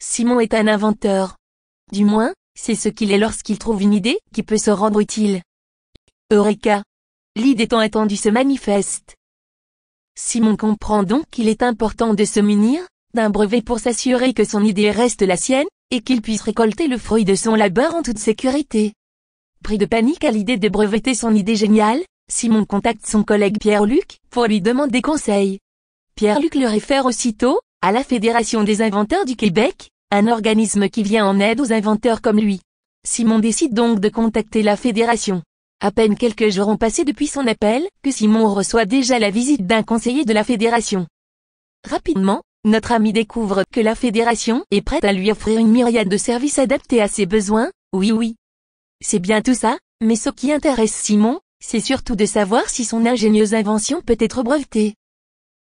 Simon est un inventeur. Du moins, c'est ce qu'il est lorsqu'il trouve une idée qui peut se rendre utile. Eureka L'idée tant attendue se manifeste. Simon comprend donc qu'il est important de se munir d'un brevet pour s'assurer que son idée reste la sienne, et qu'il puisse récolter le fruit de son labeur en toute sécurité. Pris de panique à l'idée de breveter son idée géniale, Simon contacte son collègue Pierre-Luc pour lui demander conseil. Pierre-Luc le réfère aussitôt à la Fédération des inventeurs du Québec, un organisme qui vient en aide aux inventeurs comme lui. Simon décide donc de contacter la Fédération. À peine quelques jours ont passé depuis son appel, que Simon reçoit déjà la visite d'un conseiller de la Fédération. Rapidement, notre ami découvre que la Fédération est prête à lui offrir une myriade de services adaptés à ses besoins, oui oui. C'est bien tout ça, mais ce qui intéresse Simon, c'est surtout de savoir si son ingénieuse invention peut être brevetée.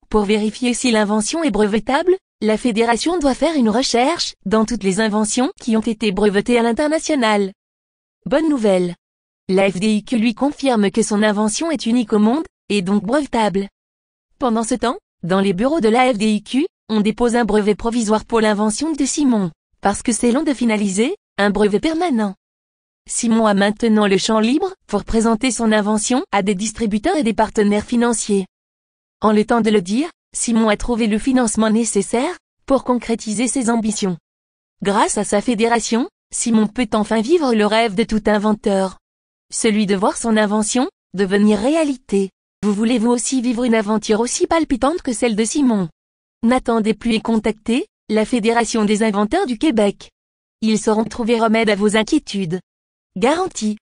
Pour vérifier si l'invention est brevetable, la fédération doit faire une recherche dans toutes les inventions qui ont été brevetées à l'international. Bonne nouvelle. La FDIQ lui confirme que son invention est unique au monde, et donc brevetable. Pendant ce temps, dans les bureaux de la FDIQ, on dépose un brevet provisoire pour l'invention de Simon, parce que c'est long de finaliser, un brevet permanent. Simon a maintenant le champ libre pour présenter son invention à des distributeurs et des partenaires financiers. En le temps de le dire, Simon a trouvé le financement nécessaire pour concrétiser ses ambitions. Grâce à sa fédération, Simon peut enfin vivre le rêve de tout inventeur. Celui de voir son invention devenir réalité. Vous voulez vous aussi vivre une aventure aussi palpitante que celle de Simon N'attendez plus et contactez la Fédération des inventeurs du Québec. Ils sauront trouver remède à vos inquiétudes. Garantie.